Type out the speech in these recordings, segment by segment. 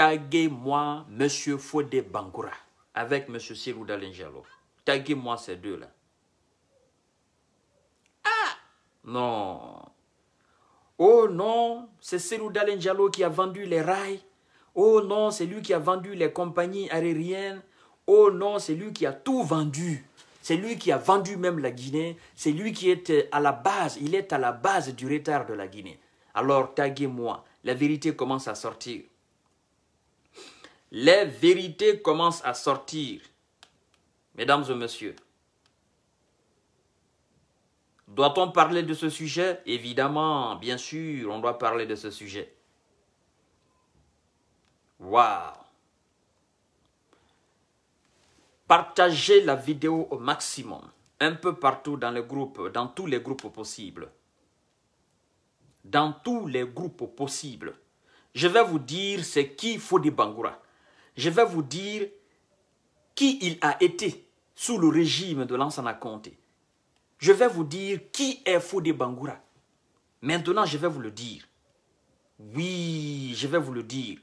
taguez-moi Monsieur Fode Bangoura avec Monsieur Sirou Dalingelo. Taguez-moi ces deux-là. Ah Non Oh non, c'est Sirou Dalingelo qui a vendu les rails. Oh non, c'est lui qui a vendu les compagnies aériennes. Oh non, c'est lui qui a tout vendu. C'est lui qui a vendu même la Guinée. C'est lui qui est euh, à la base. Il est à la base du retard de la Guinée. Alors taguez-moi. La vérité commence à sortir les vérités commencent à sortir. Mesdames et messieurs, doit-on parler de ce sujet Évidemment, bien sûr, on doit parler de ce sujet. Waouh Partagez la vidéo au maximum, un peu partout dans le groupe, dans tous les groupes possibles. Dans tous les groupes possibles. Je vais vous dire ce qu'il faut des Bangoura je vais vous dire qui il a été sous le régime de Lansana Conté. Je vais vous dire qui est des Bangoura. Maintenant, je vais vous le dire. Oui, je vais vous le dire.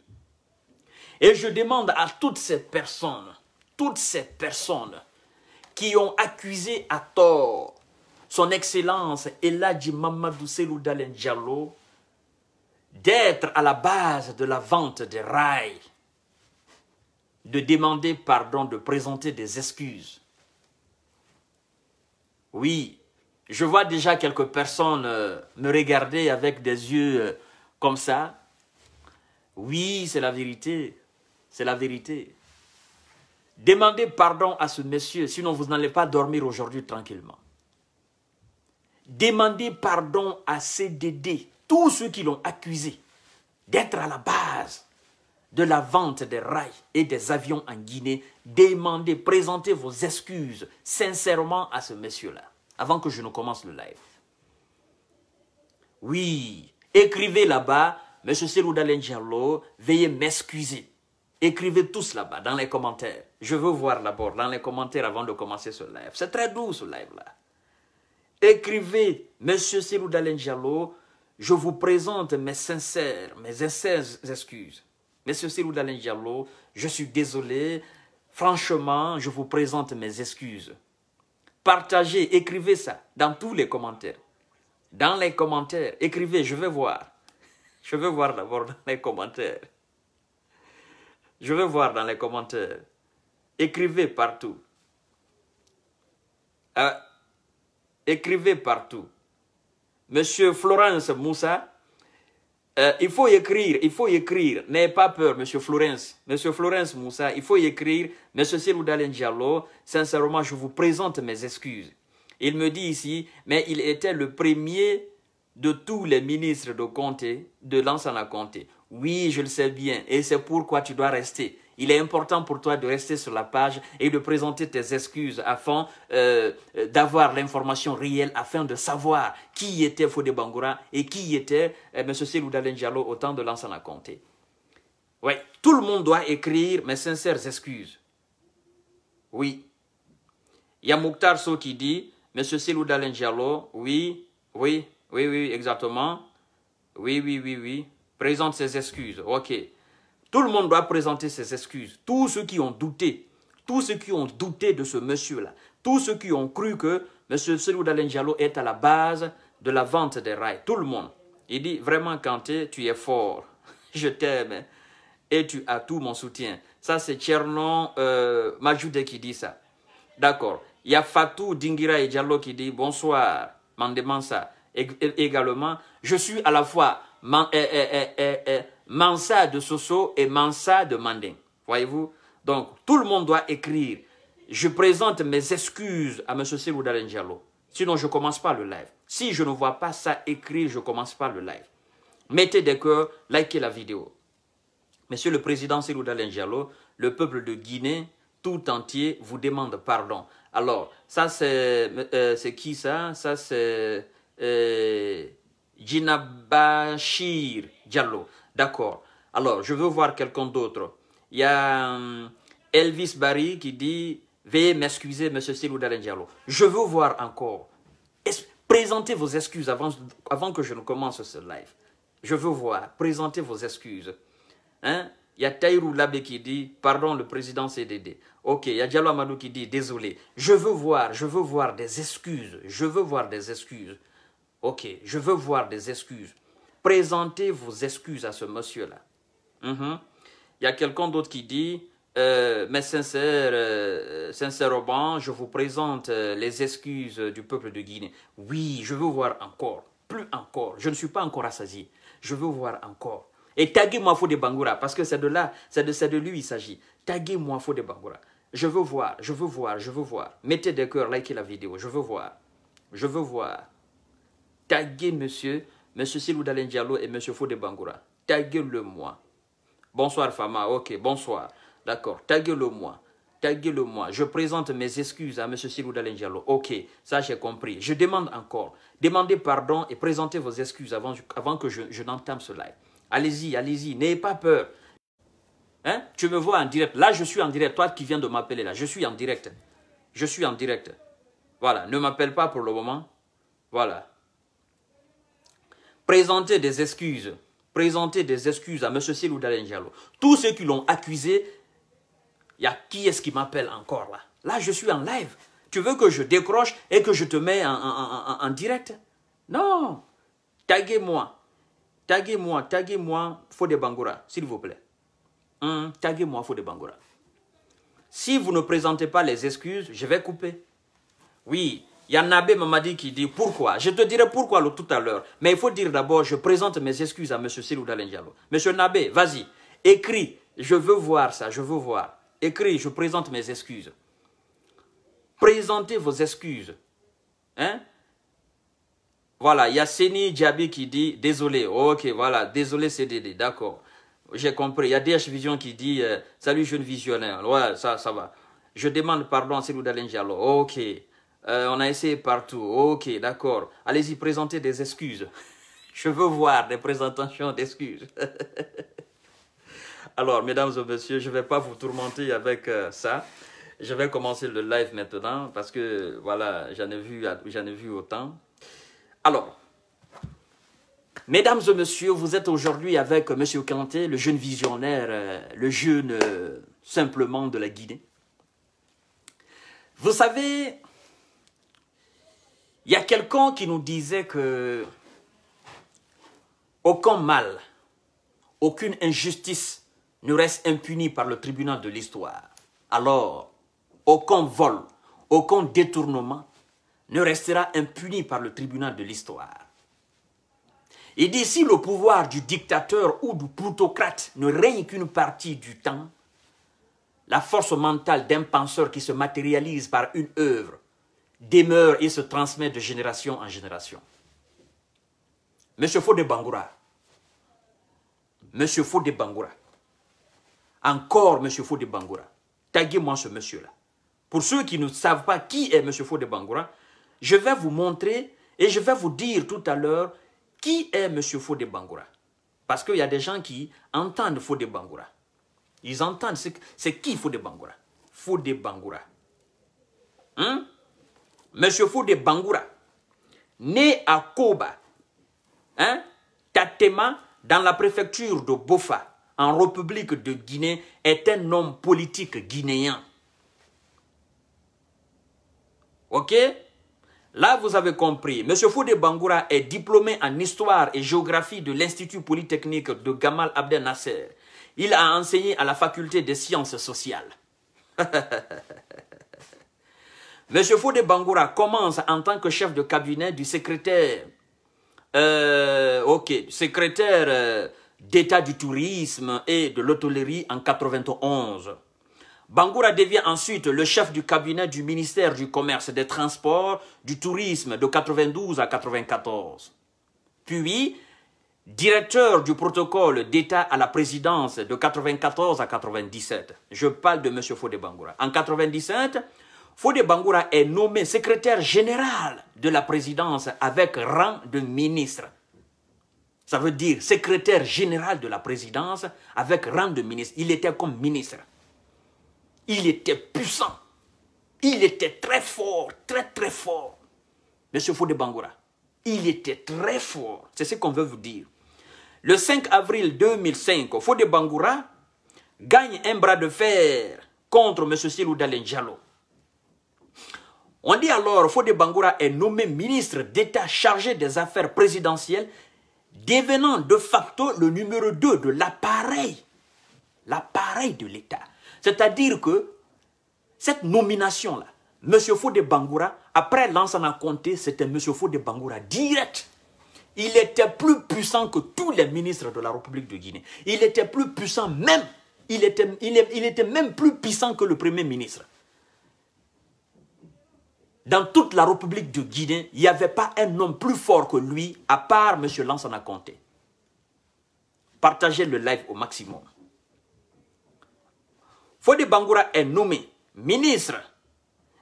Et je demande à toutes ces personnes, toutes ces personnes qui ont accusé à tort son Excellence Eladji Mamadou Selou Dalen d'être à la base de la vente des rails de demander pardon, de présenter des excuses. Oui, je vois déjà quelques personnes euh, me regarder avec des yeux euh, comme ça. Oui, c'est la vérité. C'est la vérité. Demandez pardon à ce monsieur, sinon vous n'allez pas dormir aujourd'hui tranquillement. Demandez pardon à dédés, tous ceux qui l'ont accusé d'être à la base de la vente des rails et des avions en Guinée, demandez, présentez vos excuses sincèrement à ce monsieur-là, avant que je ne commence le live. Oui, écrivez là-bas, Monsieur Seroudalen Diallo, veuillez m'excuser. Écrivez tous là-bas, dans les commentaires. Je veux voir d'abord dans les commentaires avant de commencer ce live. C'est très doux ce live-là. Écrivez, Monsieur Seroudalen Diallo, je vous présente mes sincères, mes sincères excuses. Monsieur Cyril je suis désolé. Franchement, je vous présente mes excuses. Partagez, écrivez ça dans tous les commentaires. Dans les commentaires, écrivez, je vais voir. Je vais voir d'abord dans les commentaires. Je vais voir dans les commentaires. Écrivez partout. Euh, écrivez partout. Monsieur Florence Moussa, euh, il faut écrire, il faut écrire. N'ayez pas peur, Monsieur Florence. Monsieur Florence Moussa, il faut écrire. Monsieur Seloudalen Diallo, sincèrement, je vous présente mes excuses. Il me dit ici, mais il était le premier de tous les ministres de Comté, de la Comté. Oui, je le sais bien, et c'est pourquoi tu dois rester. Il est important pour toi de rester sur la page et de présenter tes excuses afin euh, euh, d'avoir l'information réelle, afin de savoir qui était Fode Bangoura et qui était euh, M. Silouda Diallo au temps de l'ancien Comté. Oui, tout le monde doit écrire mes sincères excuses. Oui. Il y a Mouktar So qui dit, M. Selou Diallo, oui, oui, oui, oui, exactement. Oui, oui, oui, oui. Présente ses excuses. OK. Tout le monde doit présenter ses excuses. Tous ceux qui ont douté, tous ceux qui ont douté de ce monsieur-là, tous ceux qui ont cru que M. Selou Diallo est à la base de la vente des rails, tout le monde. Il dit, vraiment, Kanté, tu es fort, je t'aime et tu as tout mon soutien. Ça, c'est Tchernon euh, qui dit ça. D'accord. Il y a Fatou Dingira et Diallo qui dit, bonsoir, Mandemansa. ça. Également, je suis à la fois eh, eh, eh, Mansa de Soso et Mansa de Manding. Voyez-vous Donc, tout le monde doit écrire. Je présente mes excuses à M. Silou Ndiallo. Sinon, je ne commence pas le live. Si je ne vois pas ça écrit, je ne commence pas le live. Mettez des cœurs, likez la vidéo. Monsieur le Président Silou Ndiallo, le peuple de Guinée tout entier vous demande pardon. Alors, ça c'est euh, qui ça Ça c'est euh, Jinabashir Diallo. D'accord. Alors, je veux voir quelqu'un d'autre. Il y a euh, Elvis Barry qui dit Veuillez m'excuser, Monsieur Silou Diallo. Je veux voir encore. Présentez vos excuses avant, que je ne commence ce live. Je veux voir. Présentez vos excuses. Hein? Il y a Taïrou Labé qui dit Pardon, le président CDD. Ok, il y a Diallo Amadou qui dit Désolé. Je veux voir, je veux voir des excuses. Je veux voir des excuses. Ok, je veux voir des excuses. Présentez vos excuses à ce monsieur-là. Mhm. Il y a quelqu'un d'autre qui dit, euh, mais sincère, euh, sincèrement, je vous présente euh, les excuses du peuple de Guinée. Oui, je veux voir encore, plus encore. Je ne suis pas encore assasié. Je veux voir encore. Et taguez moi de Bangoura, parce que c'est de là, c'est de, de lui il s'agit. Taguez moi de Bangoura. Je veux voir, je veux voir, je veux voir. Mettez des cœurs, likez la vidéo, je veux voir. Je veux voir. Taguez monsieur M. Silou Diallo et M. Foude Bangoura. Taguez-le-moi. Bonsoir, Fama. Ok, bonsoir. D'accord, taguez-le-moi. Taguez-le-moi. Je présente mes excuses à M. Silou Diallo. Ok, ça j'ai compris. Je demande encore. Demandez pardon et présentez vos excuses avant, avant que je, n'entame ce live. Allez-y, allez-y. N'ayez pas peur. Hein? Tu me vois en direct. Là, je suis en direct. Toi qui viens de m'appeler là, je suis en direct. Je suis en direct. Voilà, ne m'appelle pas pour le moment. Voilà présenter des excuses, présenter des excuses à M. Silou Diallo. Tous ceux qui l'ont accusé, il y a qui est-ce qui m'appelle encore là Là, je suis en live. Tu veux que je décroche et que je te mets en, direct Non Taguez-moi. Taguez-moi, taguez-moi des Bangoura, s'il vous plaît. Hein? taguez-moi des Bangoura. Si vous ne présentez pas les excuses, je vais couper. Oui, il y a Nabé Mamadi qui dit pourquoi. Je te dirai pourquoi tout à l'heure. Mais il faut dire d'abord, je présente mes excuses à M. Silou Monsieur M. Nabé, vas-y, écris. Je veux voir ça, je veux voir. Écris, je présente mes excuses. Présentez vos excuses. Hein? Voilà, il y a Seni Diaby qui dit désolé. Ok, voilà, désolé CDD, d'accord. J'ai compris. Il y a DH Vision qui dit euh, salut jeune visionnaire. Ouais, ça, ça va. Je demande pardon à Silou Ok. Euh, on a essayé partout. Ok, d'accord. Allez-y présenter des excuses. Je veux voir des présentations d'excuses. Alors, mesdames et messieurs, je ne vais pas vous tourmenter avec euh, ça. Je vais commencer le live maintenant parce que, voilà, j'en ai, vu, ai vu autant. Alors, mesdames et messieurs, vous êtes aujourd'hui avec M. Kanté, le jeune visionnaire, euh, le jeune simplement de la Guinée. Vous savez, il y a quelqu'un qui nous disait que aucun mal, aucune injustice ne reste impunie par le tribunal de l'histoire. Alors, aucun vol, aucun détournement ne restera impuni par le tribunal de l'histoire. Et d'ici le pouvoir du dictateur ou du plutocrate ne règne qu'une partie du temps, la force mentale d'un penseur qui se matérialise par une œuvre demeure et se transmet de génération en génération. Monsieur de Bangoura, Monsieur de Bangoura, encore Monsieur de Bangoura, taguez-moi ce monsieur-là. Pour ceux qui ne savent pas qui est Monsieur de Bangoura, je vais vous montrer et je vais vous dire tout à l'heure qui est Monsieur de Bangoura. Parce qu'il y a des gens qui entendent de Bangoura. Ils entendent, c'est qui de Bangoura de Bangoura. Hein Monsieur Foude Bangoura, né à Koba, hein, Tatema, dans la préfecture de Bofa, en République de Guinée, est un homme politique guinéen. Ok Là, vous avez compris. Monsieur Foude Bangoura est diplômé en histoire et géographie de l'Institut polytechnique de Gamal Abdel Nasser. Il a enseigné à la faculté des sciences sociales. Le chef de Bangoura commence en tant que chef de cabinet du secrétaire, euh, ok, secrétaire euh, d'État du tourisme et de l'hôtellerie en 91. Bangoura devient ensuite le chef du cabinet du ministère du Commerce, des Transports, du Tourisme de 92 à 94. Puis, directeur du protocole d'État à la présidence de 94 à 97. Je parle de M. Fodé Bangoura. En 97, Fodé Bangoura est nommé secrétaire général de la présidence avec rang de ministre. Ça veut dire secrétaire général de la présidence avec rang de ministre. Il était comme ministre. Il était puissant. Il était très fort, très très fort. Monsieur Fodé Bangoura, il était très fort. C'est ce qu'on veut vous dire. Le 5 avril 2005, Fodé Bangoura gagne un bras de fer contre M. Silou Dalen on dit alors, Fodé Bangoura est nommé ministre d'État chargé des affaires présidentielles, devenant de facto le numéro 2 de l'appareil, l'appareil de l'État. C'est-à-dire que cette nomination-là, M. Fodé Bangoura, après à compter, c'était M. Fodé Bangoura direct. Il était plus puissant que tous les ministres de la République de Guinée. Il était plus puissant même, il était, il était même plus puissant que le Premier ministre. Dans toute la République de Guinée, il n'y avait pas un homme plus fort que lui, à part M. Lansana Conté. Partagez le live au maximum. Fodé Bangoura est nommé ministre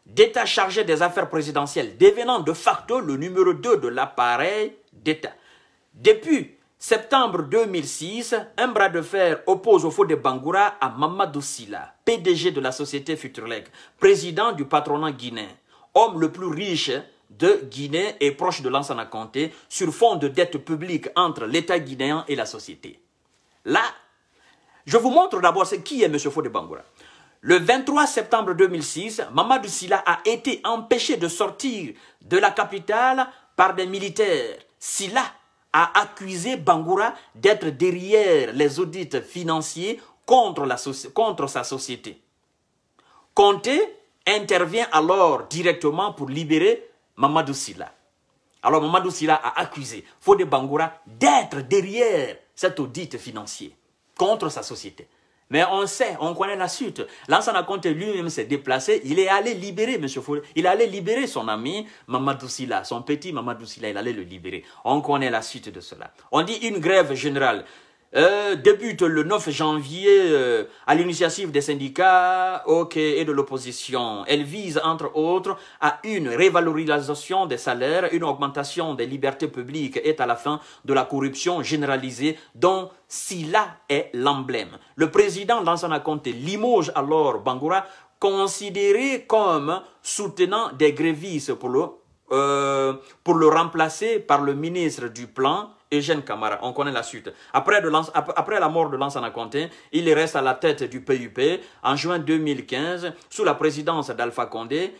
d'État chargé des affaires présidentielles, devenant de facto le numéro 2 de l'appareil d'État. Depuis septembre 2006, un bras de fer oppose au faux Bangoura à Mamadou Silla, PDG de la société Futureleg, président du patronat guinéen homme le plus riche de Guinée et proche de Lansana Conté, sur fond de dette publique entre l'État guinéen et la société. Là, je vous montre d'abord qui est M. Fodé Bangoura. Le 23 septembre 2006, Mamadou Silla a été empêché de sortir de la capitale par des militaires. Silla a accusé Bangoura d'être derrière les audits financiers contre, la, contre sa société. Conté intervient alors directement pour libérer Mamadou Sila. Alors Mamadou Sila a accusé Fode Bangoura d'être derrière cet audit financier contre sa société. Mais on sait, on connaît la suite. Lansana Conte lui-même s'est déplacé, il est allé libérer M. Fode, il allé libérer son ami Mamadou Sila, son petit Mamadou Sila. il allait le libérer. On connaît la suite de cela. On dit une grève générale. Euh, débute le 9 janvier euh, à l'initiative des syndicats OK et de l'opposition. Elle vise, entre autres, à une révalorisation des salaires, une augmentation des libertés publiques et à la fin de la corruption généralisée dont Silla est l'emblème. Le président dans son acompte, limoge alors Bangoura, considéré comme soutenant des grévistes pour euh, pour le remplacer par le ministre du Plan, Eugène Camara. On connaît la suite. Après, la mort de Lance Conté, il reste à la tête du PUP en juin 2015 sous la présidence d'Alpha Condé.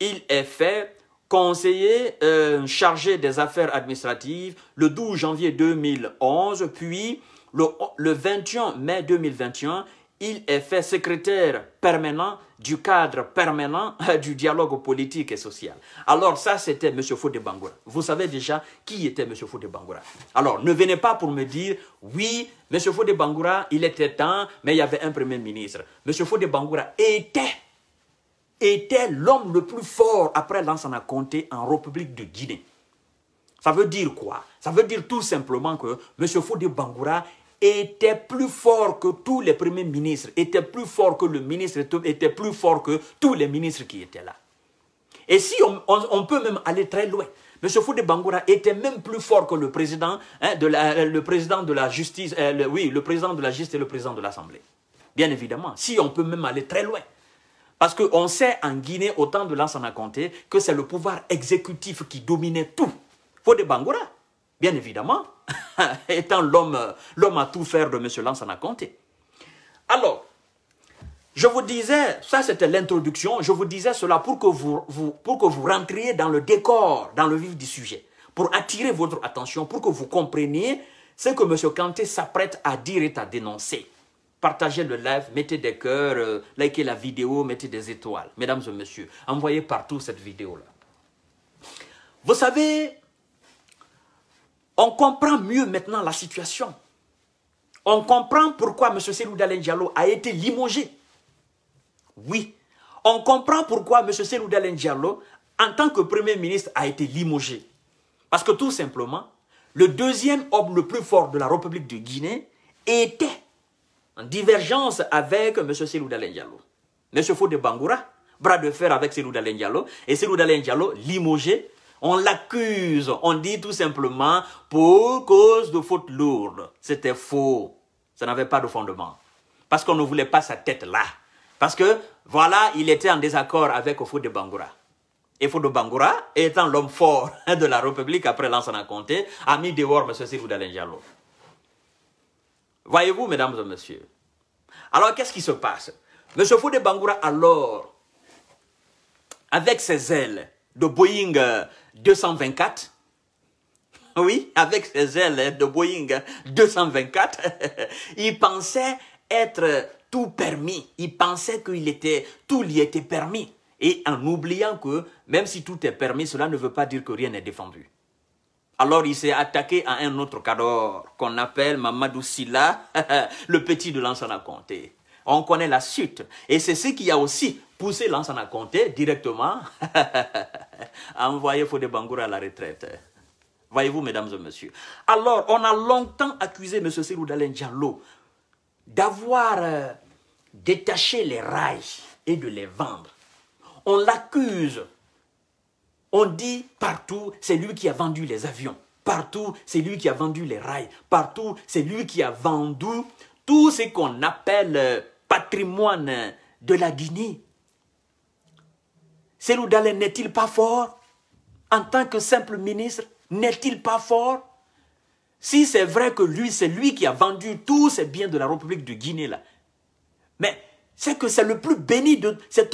Il est fait conseiller euh, chargé des affaires administratives le 12 janvier 2011, puis le 21 mai 2021, il est fait secrétaire permanent du cadre permanent euh, du dialogue politique et social. Alors ça, c'était M. Fodé Bangoura. Vous savez déjà qui était M. Fodé Bangoura. Alors, ne venez pas pour me dire, oui, M. Fodé Bangoura, il était temps, mais il y avait un premier ministre. M. Fodé Bangoura était, était l'homme le plus fort après Lansana Conté en République de Guinée. Ça veut dire quoi Ça veut dire tout simplement que M. Fodé Bangoura était plus fort que tous les premiers ministres, était plus fort que le ministre, était plus fort que tous les ministres qui étaient là. Et si on, peut même aller très loin, M. Foude Bangoura était même plus fort que le président, hein, de, la, euh, le président de la justice, euh, oui, le président de la justice et le président de l'Assemblée. Bien évidemment, si on peut même aller très loin. Parce qu'on sait en Guinée, de temps de a compté, que c'est le pouvoir exécutif qui dominait tout. Foude Bangoura, bien évidemment, étant l'homme l'homme à tout faire de M. Lansana Conté. Alors, je vous disais, ça c'était l'introduction, je vous disais cela pour que vous, pour que vous rentriez dans le décor, dans le vif du sujet, pour attirer votre attention, pour que vous compreniez ce que M. Kanté s'apprête à dire et à dénoncer. Partagez le live, mettez des cœurs, euh, likez la vidéo, mettez des étoiles. Mesdames et messieurs, envoyez partout cette vidéo-là. Vous savez, on comprend mieux maintenant la situation. On comprend pourquoi M. Selou a été limogé. Oui, on comprend pourquoi M. Selou en tant que Premier ministre, a été limogé. Parce que tout simplement, le deuxième homme le plus fort de la République de Guinée était en divergence avec M. Selou Dalen Diallo. M. de Bangoura, bras de fer avec Selou Dalendialo et Selou limogé on l'accuse, on dit tout simplement pour cause de faute lourde. C'était faux. Ça n'avait pas de fondement. Parce qu'on ne voulait pas sa tête là. Parce que, voilà, il était en désaccord avec Ofo de Bangoura. Et Ofo de Bangoura, étant l'homme fort de la République après l'ancien Comté, a mis dehors M. Sirou Dalenjalo. Voyez-vous, mesdames et messieurs. Alors, qu'est-ce qui se passe M. Fou de Bangoura, alors, avec ses ailes de Boeing euh, 224. Oui, avec ses ailes de Boeing 224. il pensait être tout permis. Il pensait que était, tout lui était permis. Et en oubliant que même si tout est permis, cela ne veut pas dire que rien n'est défendu. Alors il s'est attaqué à un autre cadre qu'on appelle Mamadou Silla, le petit de Lansana Comté. On connaît la suite. Et c'est ce qui a aussi poussé à Conté directement à envoyer Fodé Bangoura à la retraite. Voyez-vous, mesdames et messieurs. Alors, on a longtemps accusé M. Sirou Djanlo d'avoir euh, détaché les rails et de les vendre. On l'accuse. On dit partout, c'est lui qui a vendu les avions. Partout, c'est lui qui a vendu les rails. Partout, c'est lui qui a vendu tout ce qu'on appelle euh, patrimoine de la Guinée. C'est n'est-il pas fort En tant que simple ministre, n'est-il pas fort Si c'est vrai que lui, c'est lui qui a vendu tous ses biens de la République de Guinée, là. Mais c'est que c'est le plus béni de... C'est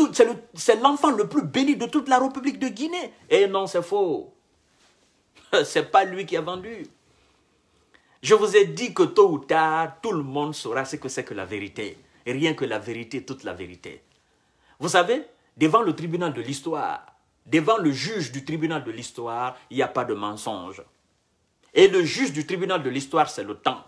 l'enfant le, le plus béni de toute la République de Guinée. Eh non, c'est faux. C'est pas lui qui a vendu. Je vous ai dit que tôt ou tard, tout le monde saura ce que c'est que la vérité. Rien que la vérité, toute la vérité. Vous savez, devant le tribunal de l'histoire, devant le juge du tribunal de l'histoire, il n'y a pas de mensonge. Et le juge du tribunal de l'histoire, c'est le temps.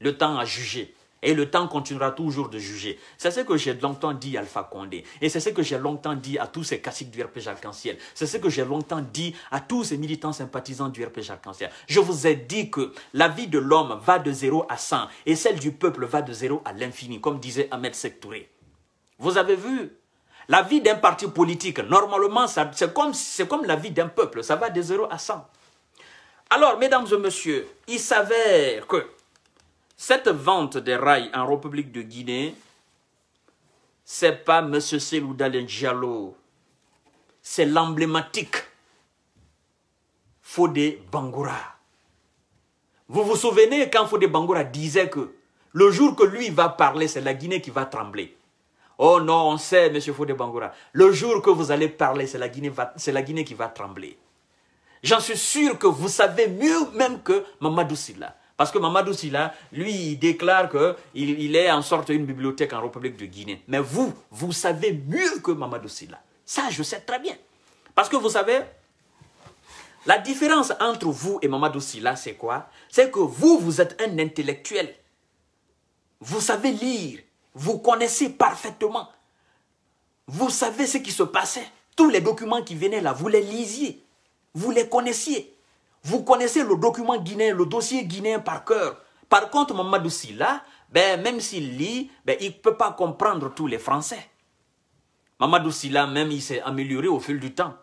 Le temps a jugé. Et le temps continuera toujours de juger. C'est ce que j'ai longtemps dit à Alpha Condé. Et c'est ce que j'ai longtemps dit à tous ces classiques du RPG Arc-en-Ciel. C'est ce que j'ai longtemps dit à tous ces militants sympathisants du RPG Arc-en-Ciel. Je vous ai dit que la vie de l'homme va de zéro à 100 et celle du peuple va de zéro à l'infini, comme disait Ahmed Sektouré. Vous avez vu la vie d'un parti politique, normalement, c'est comme, comme la vie d'un peuple. Ça va de 0 à 100. Alors, mesdames et messieurs, il s'avère que cette vente des rails en République de Guinée, c'est pas M. Seloudal Diallo, c'est l'emblématique Fodé Bangoura. Vous vous souvenez quand Fodé Bangoura disait que le jour que lui va parler, c'est la Guinée qui va trembler. Oh non, on sait, Monsieur de Bangura. Le jour que vous allez parler, c'est la, Guinée va, la Guinée qui va trembler. J'en suis sûr que vous savez mieux même que Mamadou Silla. Parce que Mamadou Silla, lui, il déclare qu'il il est en sorte une bibliothèque en République de Guinée. Mais vous, vous savez mieux que Mamadou Silla. Ça, je sais très bien. Parce que vous savez, la différence entre vous et Mamadou Silla, c'est quoi C'est que vous, vous êtes un intellectuel. Vous savez lire. Vous connaissez parfaitement. Vous savez ce qui se passait. Tous les documents qui venaient là, vous les lisiez. Vous les connaissiez. Vous connaissez le document guinéen, le dossier guinéen par cœur. Par contre, Mamadou Silla, ben, même s'il lit, ben, il ne peut pas comprendre tous les Français. Mamadou Silla, même, il s'est amélioré au fil du temps.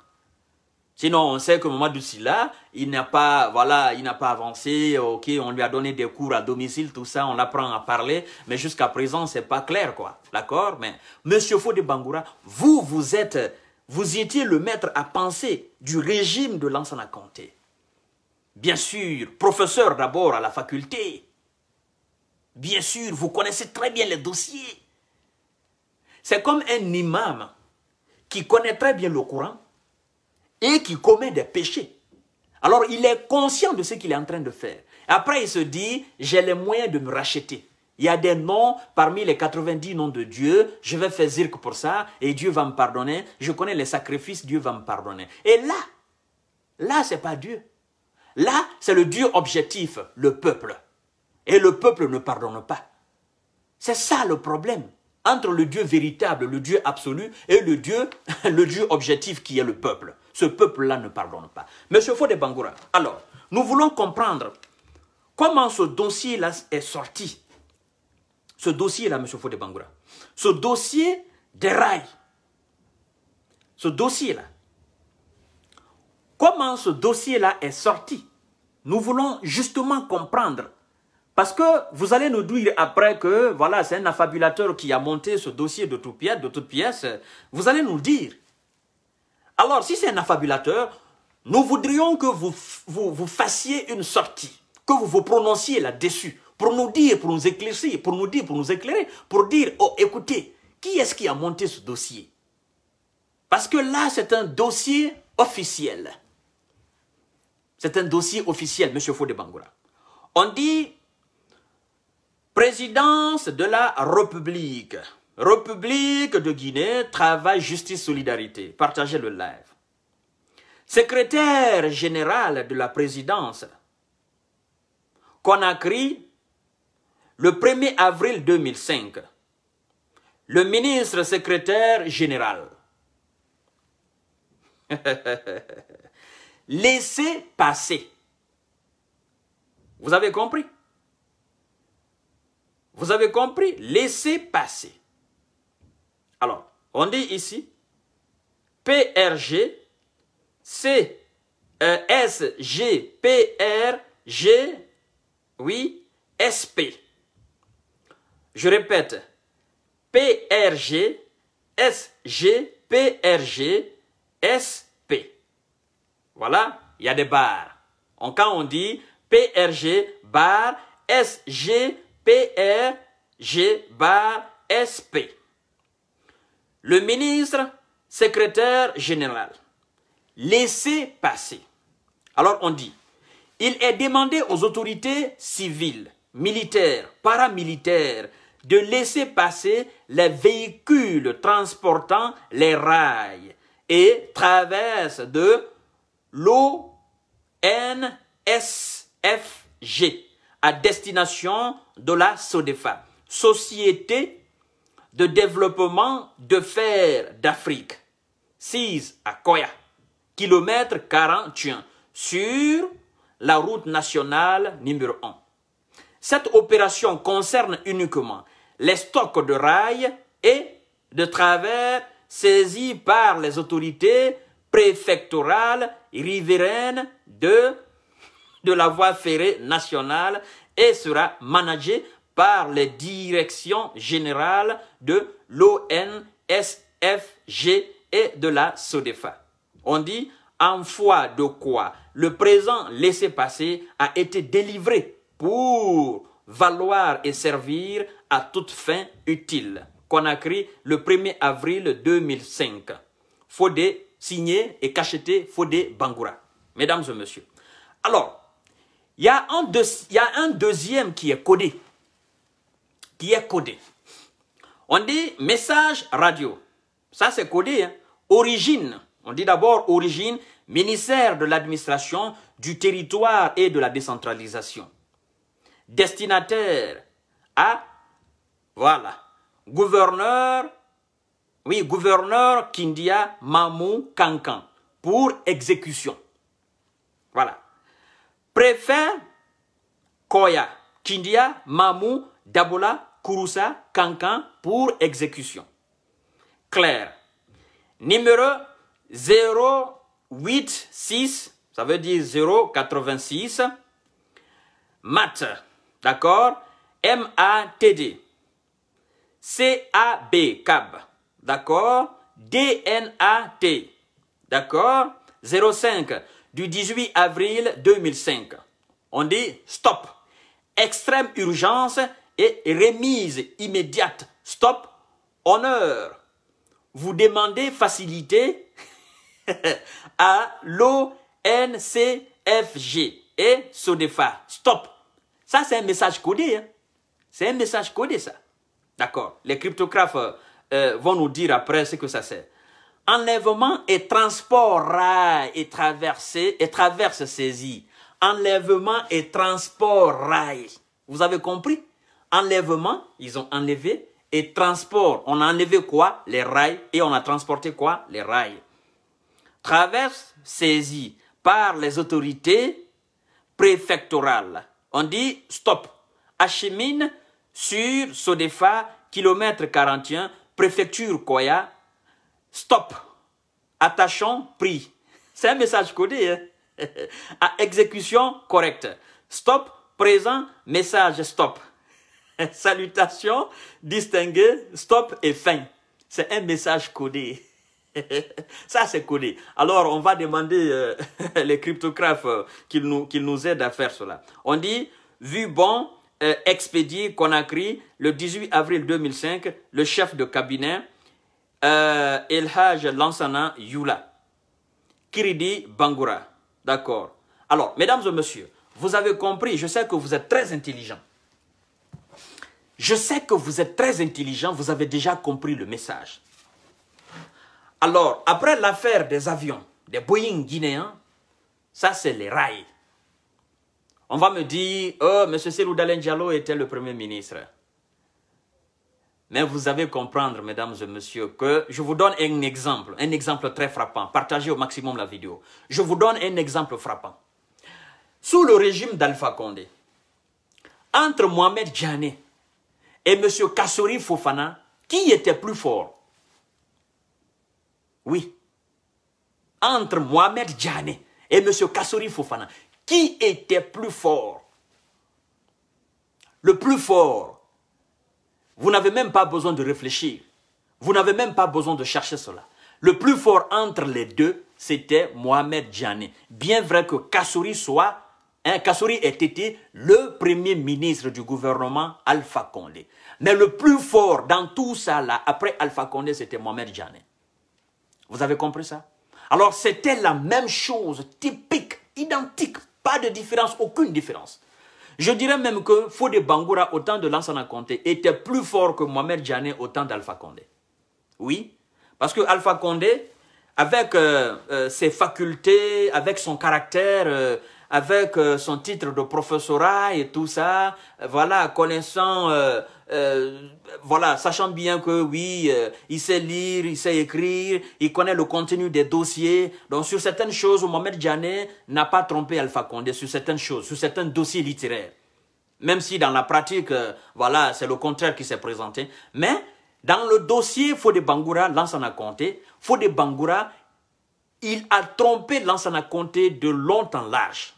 Sinon, on sait que Mamadou Silla, il n'a pas, voilà, il n'a pas avancé. Ok, on lui a donné des cours à domicile, tout ça, on apprend à parler, mais jusqu'à présent, c'est pas clair, quoi. D'accord Mais Monsieur de Bangoura, vous, vous êtes, vous étiez le maître à penser du régime de l'ancien Comté. Bien sûr, professeur d'abord à la faculté. Bien sûr, vous connaissez très bien les dossiers. C'est comme un imam qui connaît très bien le courant et qui commet des péchés. Alors il est conscient de ce qu'il est en train de faire. Après il se dit, j'ai les moyens de me racheter. Il y a des noms parmi les 90 noms de Dieu, je vais faire zirque pour ça et Dieu va me pardonner. Je connais les sacrifices, Dieu va me pardonner. Et là, là c'est pas Dieu. Là, c'est le Dieu objectif, le peuple. Et le peuple ne pardonne pas. C'est ça le problème entre le Dieu véritable, le Dieu absolu, et le Dieu, le Dieu objectif qui est le peuple ce peuple-là ne pardonne pas. Monsieur Fodé Bangoura, alors, nous voulons comprendre comment ce dossier-là est sorti. Ce dossier-là, Monsieur Fodé Bangoura. Ce dossier déraille. Ce dossier-là. Comment ce dossier-là est sorti Nous voulons justement comprendre. Parce que vous allez nous dire après que voilà, c'est un affabulateur qui a monté ce dossier de toutes pièces, de toutes pièces. Vous allez nous dire alors, si c'est un affabulateur, nous voudrions que vous, vous, fassiez une sortie, que vous vous prononciez là-dessus, pour nous dire, pour nous éclaircir, pour nous dire, pour nous éclairer, pour dire, oh, écoutez, qui est-ce qui a monté ce dossier Parce que là, c'est un dossier officiel. C'est un dossier officiel, M. de Bangoura. On dit présidence de la République. République de Guinée, travail, justice, solidarité. Partagez le live. Secrétaire général de la présidence, Conakry, le 1er avril 2005. Le ministre secrétaire général. Laissez passer. Vous avez compris Vous avez compris Laissez passer. Alors, on dit ici, PRG, C, euh, S, G, P, R, G, oui, SP. Je répète, PRG, g PRG, SP. Voilà, il y a des barres. En cas on dit PRG, barre, r g barre, SP. Le ministre, secrétaire général, laissez passer. Alors on dit, il est demandé aux autorités civiles, militaires, paramilitaires de laisser passer les véhicules transportant les rails et traverses de l'ONSFG à destination de la SODEFA, Société de développement de fer d'Afrique, 6 à Koya, kilomètre 41, sur la route nationale numéro 1. Cette opération concerne uniquement les stocks de rails et de travers saisis par les autorités préfectorales riveraines de, de la voie ferrée nationale et sera managée par les directions générales de l'ONSFG et de la SODEFA. On dit en foi de quoi le présent laissé passer a été délivré pour valoir et servir à toute fin utile. Qu'on a écrit le 1er avril 2005. Faudé signé et cacheté Faudé Bangoura. Mesdames et messieurs. Alors, il y, a un deuxième qui est codé qui est codé. On dit message radio. Ça, c'est codé. Hein. Origine. On dit d'abord origine, ministère de l'administration, du territoire et de la décentralisation. Destinataire à, voilà, gouverneur, oui, gouverneur Kindia Mamou Kankan pour exécution. Voilà. Préfet Koya Kindia Mamou Dabola, Kouroussa, Kankan, pour exécution. Claire. Numéro 086, ça veut dire 086. Mat, d'accord M-A-T-D. C-A-B, CAB, d'accord D-N-A-T, d'accord 05 du 18 avril 2005. On dit stop. Extrême urgence et remise immédiate. Stop, honneur. Vous demandez facilité à l'ONCFG et SODEFA. Stop. Ça, c'est un message codé. Hein. C'est un message codé, ça. D'accord. Les cryptographes euh, euh, vont nous dire après ce que ça c'est. Enlèvement et transport rail et traversé et traverse saisie. Enlèvement et transport rail. Vous avez compris enlèvement, ils ont enlevé, et transport, on a enlevé quoi Les rails, et on a transporté quoi Les rails. Traverse saisie par les autorités préfectorales. On dit stop, achemine sur Sodefa, kilomètre 41, préfecture Koya, stop, attachons prix. C'est un message codé, hein. à exécution correcte. Stop, présent, message stop. Salutations, distinguer, stop et fin. C'est un message codé. Ça, c'est codé. Alors, on va demander euh, les cryptographes euh, qu'ils nous, nous aident à faire cela. On dit, vu bon, qu'on a écrit le 18 avril 2005, le chef de cabinet, euh, Elhaj Lansana Yula. Kiridi Bangura. D'accord. Alors, mesdames et messieurs, vous avez compris, je sais que vous êtes très intelligents. Je sais que vous êtes très intelligent, vous avez déjà compris le message. Alors, après l'affaire des avions, des Boeing guinéens, ça c'est les rails. On va me dire, oh, M. Selou Diallo était le Premier ministre. Mais vous avez comprendre, mesdames et messieurs, que je vous donne un exemple, un exemple très frappant. Partagez au maximum la vidéo. Je vous donne un exemple frappant. Sous le régime d'Alpha Condé, entre Mohamed Djane et M. Kassori Fofana, qui était plus fort Oui. Entre Mohamed Djane et M. Kassori Fofana, qui était plus fort Le plus fort. Vous n'avez même pas besoin de réfléchir. Vous n'avez même pas besoin de chercher cela. Le plus fort entre les deux, c'était Mohamed Djane. Bien vrai que Kassouri soit Hein, Kassouri était le premier ministre du gouvernement Alpha Condé. Mais le plus fort dans tout ça, là, après Alpha Condé, c'était Mohamed Janet. Vous avez compris ça Alors c'était la même chose, typique, identique, pas de différence, aucune différence. Je dirais même que Fodé Bangoura au temps de Lansana Conté était plus fort que Mohamed Janet au temps d'Alpha Condé. Oui, parce que Alpha Condé, avec euh, euh, ses facultés, avec son caractère, euh, avec euh, son titre de professorat et tout ça, euh, voilà, connaissant, euh, voilà, sachant bien que oui, il sait lire, il sait écrire, il connaît le contenu des dossiers. Donc sur certaines choses, Mohamed Djané n'a pas trompé Alpha Condé sur certaines choses, sur certains dossiers littéraires. Même si dans la pratique, voilà, c'est le contraire qui s'est présenté. Mais dans le dossier Fodé Bangoura, compté, compté. Fodé Bangoura, il a trompé a compté de longtemps large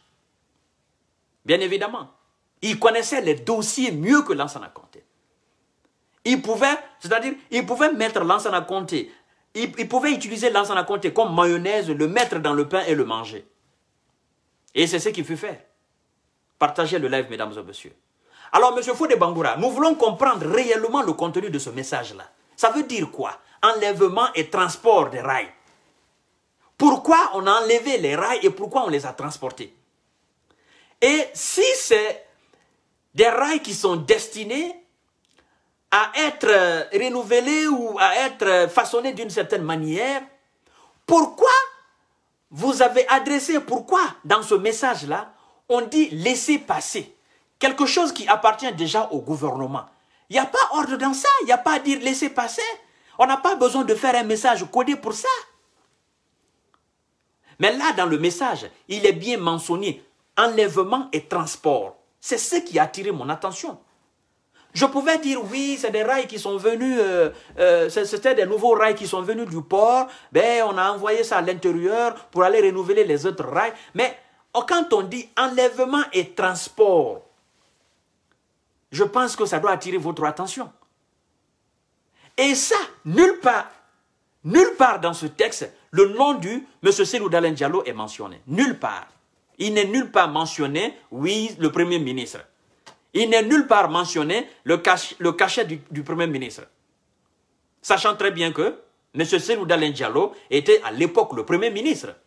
bien évidemment. Il connaissait les dossiers mieux que à compter. Il pouvait, c'est-à-dire, il pouvait mettre Lansana à il, il, pouvait utiliser à compter comme mayonnaise, le mettre dans le pain et le manger. Et c'est ce qu'il fut faire. Partagez le live, mesdames et messieurs. Alors, monsieur Foude Bangoura, nous voulons comprendre réellement le contenu de ce message-là. Ça veut dire quoi Enlèvement et transport des rails. Pourquoi on a enlevé les rails et pourquoi on les a transportés et si c'est des rails qui sont destinés à être euh, renouvelés ou à être euh, façonnés d'une certaine manière, pourquoi vous avez adressé, pourquoi dans ce message-là, on dit laisser passer quelque chose qui appartient déjà au gouvernement Il n'y a pas ordre dans ça, il n'y a pas à dire laisser passer. On n'a pas besoin de faire un message codé pour ça. Mais là, dans le message, il est bien mentionné enlèvement et transport. C'est ce qui a attiré mon attention. Je pouvais dire, oui, c'est des rails qui sont venus, euh, euh, c'était des nouveaux rails qui sont venus du port, ben, on a envoyé ça à l'intérieur pour aller renouveler les autres rails. Mais oh, quand on dit enlèvement et transport, je pense que ça doit attirer votre attention. Et ça, nulle part, nulle part dans ce texte, le nom du M. Selou Diallo est mentionné. Nulle part. Il n'est nulle part mentionné, oui, le Premier ministre. Il n'est nulle part mentionné le, cachet du, Premier ministre. Sachant très bien que M. Selou Diallo était à l'époque le Premier ministre.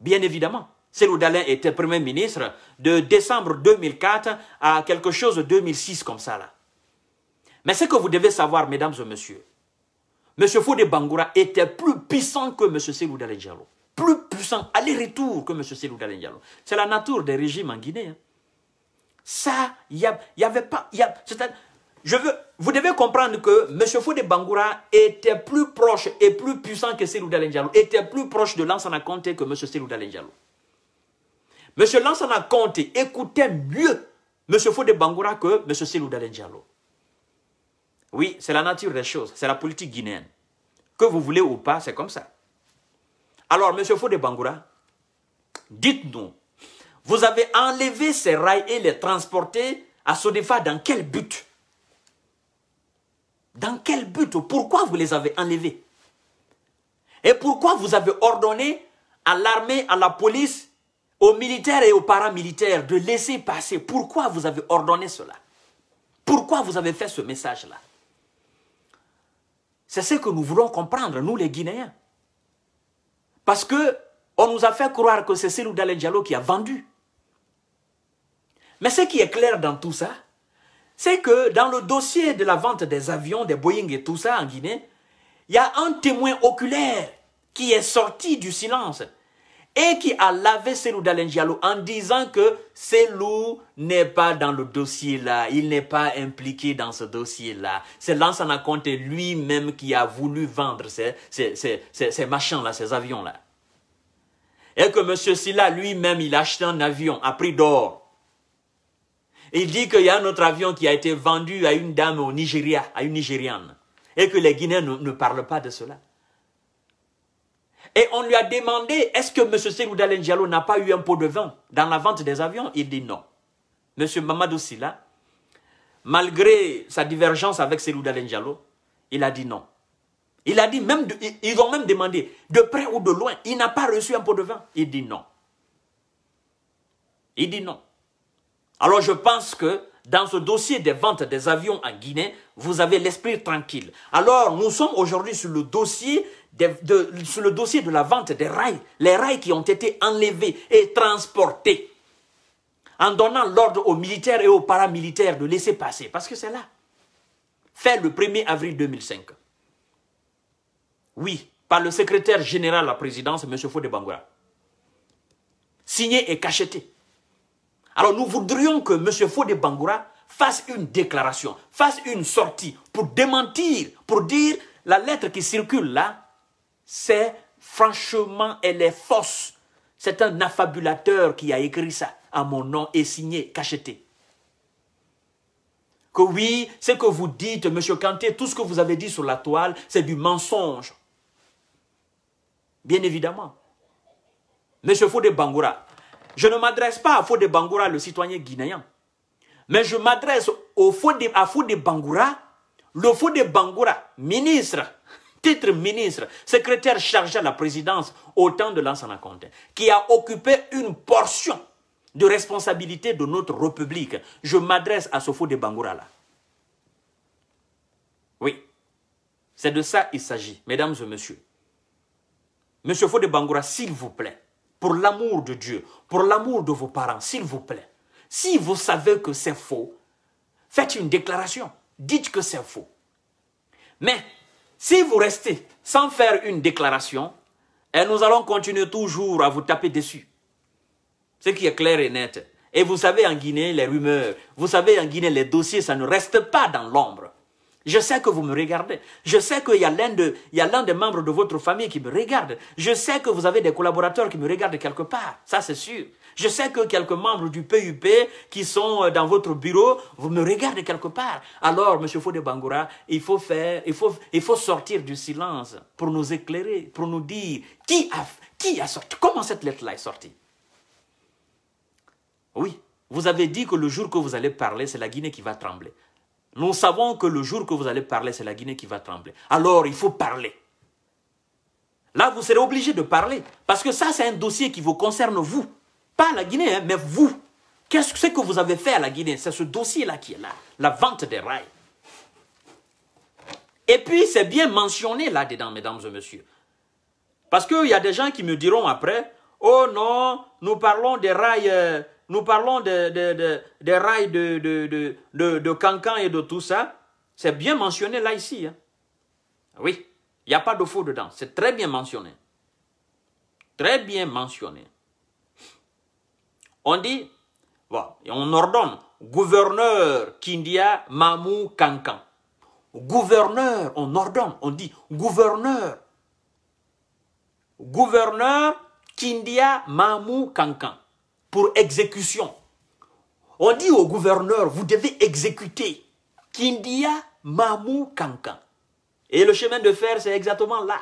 Bien évidemment. Selou était Premier ministre de décembre 2004 à quelque chose de 2006 comme ça là. Mais ce que vous devez savoir, mesdames et messieurs, M. Foude Bangoura était plus puissant que M. Selou Diallo plus puissant, aller-retour que M. Célou Diallo. C'est la nature des régimes en Guinée. Hein. Ça, il n'y y avait pas... Y je veux, vous devez comprendre que M. de Bangoura était plus proche et plus puissant que Célou Diallo, était plus proche de Lansana Conté que M. Célou Diallo. M. Lansana Conté écoutait mieux M. Fodé Bangoura que M. Célou Diallo. Oui, c'est la nature des choses, c'est la politique guinéenne. Que vous voulez ou pas, c'est comme ça. Alors, Monsieur Fode Bangoura, dites-nous, vous avez enlevé ces rails et les transportés à Sodefa dans quel but Dans quel but Pourquoi vous les avez enlevés Et pourquoi vous avez ordonné à l'armée, à la police, aux militaires et aux paramilitaires de laisser passer Pourquoi vous avez ordonné cela Pourquoi vous avez fait ce message-là C'est ce que nous voulons comprendre, nous les Guinéens. Parce que on nous a fait croire que c'est celui Diallo qui a vendu. Mais ce qui est clair dans tout ça, c'est que dans le dossier de la vente des avions, des Boeing et tout ça en Guinée, il y a un témoin oculaire qui est sorti du silence et qui a lavé loups Dalengialo en disant que loups n'est pas dans le dossier-là, il n'est pas impliqué dans ce dossier-là. C'est Lansana Conte lui-même qui a voulu vendre ces, ces, machins-là, ces avions-là. Et que M. Silla lui-même, il a acheté un avion à prix d'or. Il dit qu'il y a un autre avion qui a été vendu à une dame au Nigeria, à une Nigériane. Et que les Guinéens ne parlent pas de cela. Et on lui a demandé, est-ce que M. Seloudalen Diallo n'a pas eu un pot de vin dans la vente des avions Il dit non. M. Mamadou Silla, malgré sa divergence avec Seloudalen Diallo, il a dit non. Il a dit même, ils ont même demandé, de près ou de loin, il n'a pas reçu un pot de vin. Il dit non. Il dit non. Alors je pense que dans ce dossier des ventes des avions en Guinée, vous avez l'esprit tranquille. Alors nous sommes aujourd'hui sur le dossier sur le dossier de la vente des rails, les rails qui ont été enlevés et transportés, en donnant l'ordre aux militaires et aux paramilitaires de laisser passer, parce que c'est là, fait le 1er avril 2005. Oui, par le secrétaire général de la présidence, M. Fodé Bangoura. Signé et cacheté. Alors nous voudrions que M. Fodé Bangoura fasse une déclaration, fasse une sortie pour démentir, pour dire la lettre qui circule là, c'est franchement, elle est fausse. C'est un affabulateur qui a écrit ça à mon nom et signé, cacheté. Que oui, ce que vous dites, Monsieur Kanté, tout ce que vous avez dit sur la toile, c'est du mensonge. Bien évidemment. Monsieur de Bangoura, je ne m'adresse pas à de Bangoura, le citoyen guinéen. Mais je m'adresse au à de Bangoura, le de Bangoura, ministre titre ministre, secrétaire chargé à la présidence au temps de l'ancien Conté, qui a occupé une portion de responsabilité de notre République. Je m'adresse à ce Sofo de Bangoura-là. Oui, c'est de ça il s'agit, mesdames et messieurs. Monsieur Faux de Bangoura, s'il vous plaît, pour l'amour de Dieu, pour l'amour de vos parents, s'il vous plaît, si vous savez que c'est faux, faites une déclaration, dites que c'est faux. Mais si vous restez sans faire une déclaration, et nous allons continuer toujours à vous taper dessus. Ce qui est clair et net. Et vous savez, en Guinée, les rumeurs, vous savez, en Guinée, les dossiers, ça ne reste pas dans l'ombre. Je sais que vous me regardez. Je sais qu'il y a l'un de, des membres de votre famille qui me regarde. Je sais que vous avez des collaborateurs qui me regardent quelque part. Ça, c'est sûr. Je sais que quelques membres du PUP qui sont euh, dans votre bureau, vous me regardez quelque part. Alors, M. Fode Bangoura, il faut faire, il faut, il faut sortir du silence pour nous éclairer, pour nous dire qui a, qui a sorti, comment cette lettre-là est sortie. Oui, vous avez dit que le jour que vous allez parler, c'est la Guinée qui va trembler. Nous savons que le jour que vous allez parler, c'est la Guinée qui va trembler. Alors, il faut parler. Là, vous serez obligé de parler. Parce que ça, c'est un dossier qui vous concerne, vous. Pas la Guinée, hein, mais vous. Qu'est-ce que que vous avez fait à la Guinée C'est ce dossier-là qui est là. La vente des rails. Et puis, c'est bien mentionné là-dedans, mesdames et messieurs. Parce qu'il y a des gens qui me diront après, « Oh non, nous parlons des rails... Euh, nous parlons des de, de rails de, Cancan et de tout ça, c'est bien mentionné là, ici. Hein. Oui, il n'y a pas de faux dedans. C'est très bien mentionné. Très bien mentionné. On dit, et on ordonne, gouverneur Kindia Mamou Kankan. Gouverneur, on ordonne, on dit gouverneur. Gouverneur Kindia Mamou Kankan exécution. On dit au gouverneur, vous devez exécuter Kindia Mamou Kankan. Et le chemin de fer, c'est exactement là.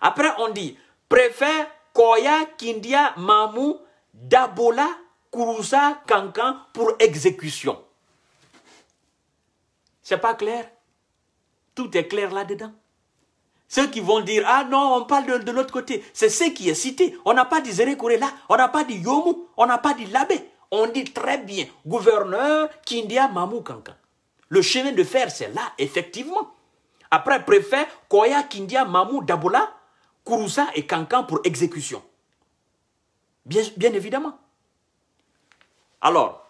Après, on dit, préfet Koya Kindia Mamou Dabola Kurusa Kankan pour exécution. C'est pas clair Tout est clair là-dedans. Ceux qui vont dire, ah non, on parle de, l'autre côté. C'est ce qui est cité. On n'a pas dit Zéré là, on n'a pas dit Yomu, on n'a pas dit Labé. On dit très bien, gouverneur Kindia Mamou Kankan. Le chemin de fer, c'est là, effectivement. Après, préfet Koya Kindia Mamou Dabola, Kouroussa et Kankan pour exécution. Bien, bien évidemment. Alors,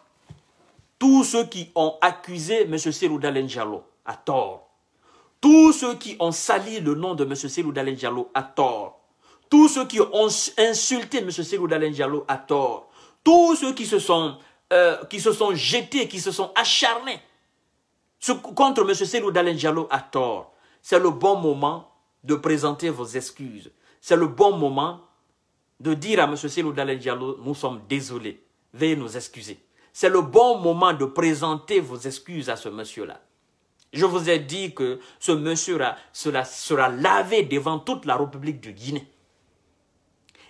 tous ceux qui ont accusé M. Sirouda Lenjalo à tort, tous ceux qui ont sali le nom de M. Selou Dalen à tort, tous ceux qui ont insulté M. Selou Dalen à tort, tous ceux qui se sont, euh, qui se sont jetés, qui se sont acharnés contre M. Selou Dalen à tort, c'est le bon moment de présenter vos excuses. C'est le bon moment de dire à M. Selou nous sommes désolés, veuillez nous excuser. C'est le bon moment de présenter vos excuses à ce monsieur-là. Je vous ai dit que ce monsieur sera, lavé devant toute la République de Guinée.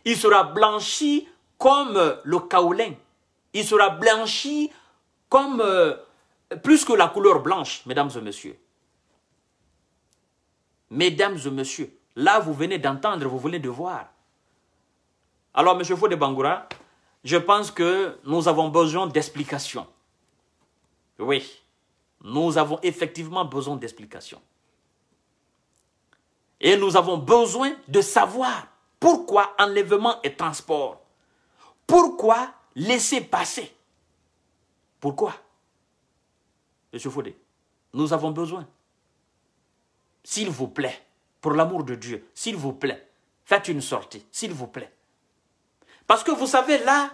Il sera blanchi comme le kaolin. Il sera blanchi comme euh, plus que la couleur blanche, mesdames et messieurs. Mesdames et messieurs, là vous venez d'entendre, vous venez de voir. Alors, monsieur de Bangoura, je pense que nous avons besoin d'explications. Oui nous avons effectivement besoin d'explications. Et nous avons besoin de savoir pourquoi enlèvement et transport. Pourquoi laisser passer Pourquoi Monsieur Faudet, nous avons besoin. S'il vous plaît, pour l'amour de Dieu, s'il vous plaît, faites une sortie, s'il vous plaît. Parce que vous savez, là,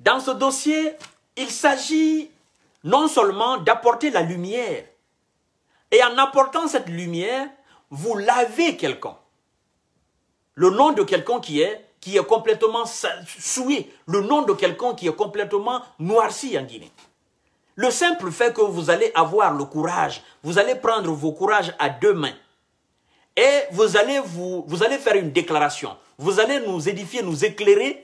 dans ce dossier, il s'agit non seulement d'apporter la lumière, et en apportant cette lumière, vous lavez quelqu'un. Le nom de quelqu'un qui est, qui est complètement souillé, le nom de quelqu'un qui est complètement noirci en Guinée. Le simple fait que vous allez avoir le courage, vous allez prendre vos courages à deux mains et vous allez, vous, vous allez faire une déclaration. Vous allez nous édifier, nous éclairer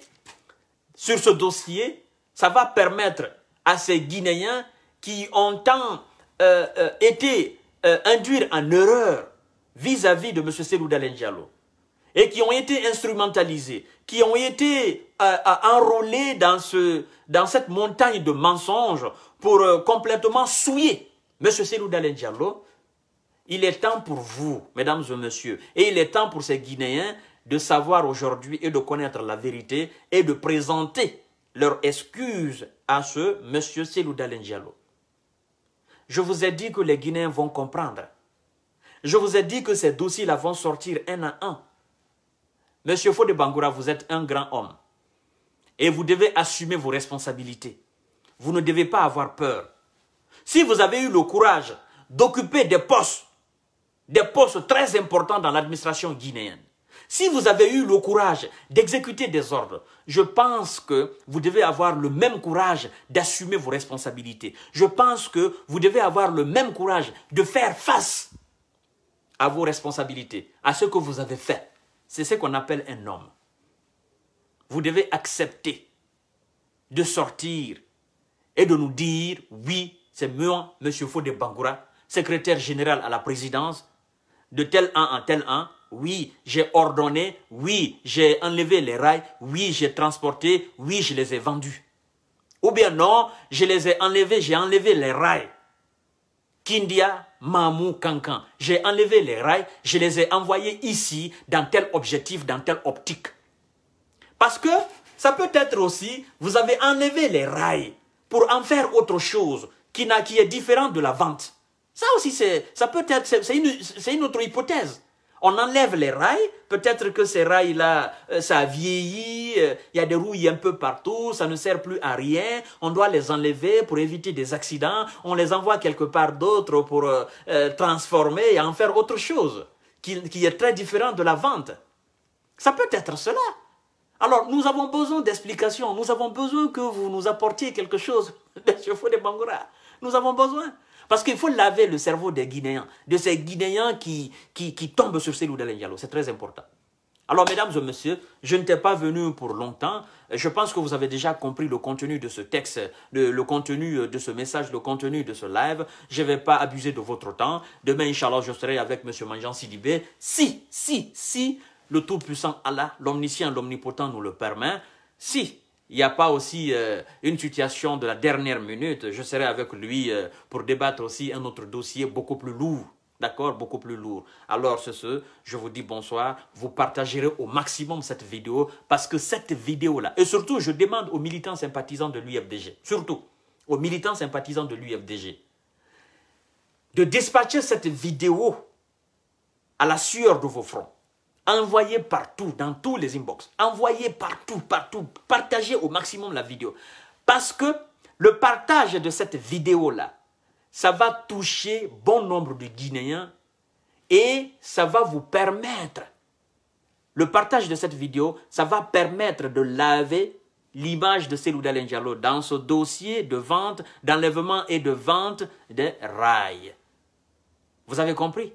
sur ce dossier. Ça va permettre à ces Guinéens qui ont tant euh, euh, été euh, induire induits en erreur vis-à-vis de M. Selou Diallo et qui ont été instrumentalisés, qui ont été enrôlés dans, ce, dans cette montagne de mensonges pour complètement souiller M. Selou Diallo, il est temps pour vous, mesdames et messieurs, et il est temps pour ces Guinéens de savoir aujourd'hui et de connaître la vérité et de présenter leurs excuses à ce monsieur Selou Diallo. Je vous ai dit que les Guinéens vont comprendre. Je vous ai dit que ces dossiers-là vont sortir un à un. Monsieur de Bangoura, vous êtes un grand homme. Et vous devez assumer vos responsabilités. Vous ne devez pas avoir peur. Si vous avez eu le courage d'occuper des postes, des postes très importants dans l'administration guinéenne, si vous avez eu le courage d'exécuter des ordres, je pense que vous devez avoir le même courage d'assumer vos responsabilités. Je pense que vous devez avoir le même courage de faire face à vos responsabilités, à ce que vous avez fait. C'est ce qu'on appelle un homme. Vous devez accepter de sortir et de nous dire, oui, c'est moi, M. Fodé Bangoura, secrétaire général à la présidence, de tel un en tel un oui, j'ai ordonné, oui, j'ai enlevé les rails, oui, j'ai transporté, oui, je les ai vendus. Ou bien non, je les ai enlevés, j'ai enlevé les rails. Kindia, Mamou, Kankan, j'ai enlevé les rails, je les ai envoyés ici, dans tel objectif, dans telle optique. Parce que ça peut être aussi, vous avez enlevé les rails pour en faire autre chose qui, est différent de la vente. Ça aussi, ça peut être, c'est une autre hypothèse. On enlève les rails, peut-être que ces rails-là, euh, ça a vieilli, euh, il y a des rouilles un peu partout, ça ne sert plus à rien, on doit les enlever pour éviter des accidents, on les envoie quelque part d'autre pour euh, transformer et en faire autre chose, qui, est très différent de la vente. Ça peut être cela. Alors, nous avons besoin d'explications. Nous avons besoin que vous nous apportiez quelque chose, M. de Bangura. Nous avons besoin. Parce qu'il faut laver le cerveau des Guinéens, de ces Guinéens qui, qui, sur tombent sur de Diallo. C'est très important. Alors, mesdames et messieurs, je ne n'étais pas venu pour longtemps. Je pense que vous avez déjà compris le contenu de ce texte, le contenu euh, de ce message, le contenu de ce live. Je ne vais pas abuser de votre temps. Demain, Inch'Allah, je serai avec M. Manjan Sidibé. Si, si, si le Tout-Puissant Allah, l'Omniscient, l'Omnipotent nous le permet, si il n'y a pas aussi euh, une situation de la dernière minute. Je serai avec lui euh, pour débattre aussi un autre dossier beaucoup plus lourd. D'accord Beaucoup plus lourd. Alors, c'est ce, je vous dis bonsoir. Vous partagerez au maximum cette vidéo parce que cette vidéo-là, et surtout, je demande aux militants sympathisants de l'UFDG, surtout aux militants sympathisants de l'UFDG, de dispatcher cette vidéo à la sueur de vos fronts. Envoyez partout, dans tous les inbox. Envoyez partout, partout. Partagez au maximum la vidéo. Parce que le partage de cette vidéo-là, ça va toucher bon nombre de Guinéens et ça va vous permettre, le partage de cette vidéo, ça va permettre de laver l'image de Selouda Diallo dans ce dossier de vente, d'enlèvement et de vente des rails. Vous avez compris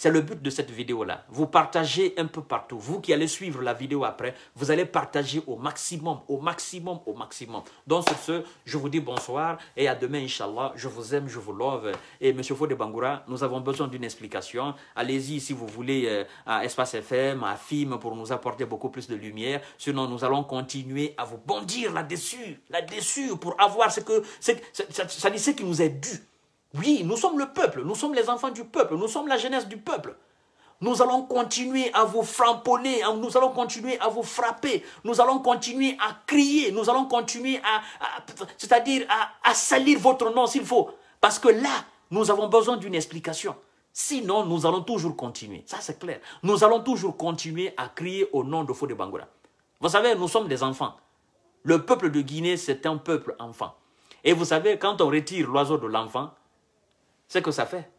c'est le but de cette vidéo-là. Vous partagez un peu partout. Vous qui allez suivre la vidéo après, vous allez partager au maximum, au maximum, au maximum. Donc, sur ce, je vous dis bonsoir et à demain, Inch'Allah. Je vous aime, je vous love. Et Monsieur Fode Bangoura, nous avons besoin d'une explication. Allez-y si vous voulez euh, à Espace FM, à FIM pour nous apporter beaucoup plus de lumière. Sinon, nous allons continuer à vous bondir là-dessus, là-dessus pour avoir ce que, ça, ce qui nous est dû. Oui, nous sommes le peuple, nous sommes les enfants du peuple, nous sommes la jeunesse du peuple. Nous allons continuer à vous framponner, hein, nous allons continuer à vous frapper, nous allons continuer à crier, nous allons continuer à, c'est-à-dire à, salir votre nom s'il faut. Parce que là, nous avons besoin d'une explication. Sinon, nous allons toujours continuer. Ça, c'est clair. Nous allons toujours continuer à crier au nom de de Bangola. Vous savez, nous sommes des enfants. Le peuple de Guinée, c'est un peuple enfant. Et vous savez, quand on retire l'oiseau de l'enfant, c'est que ça fait.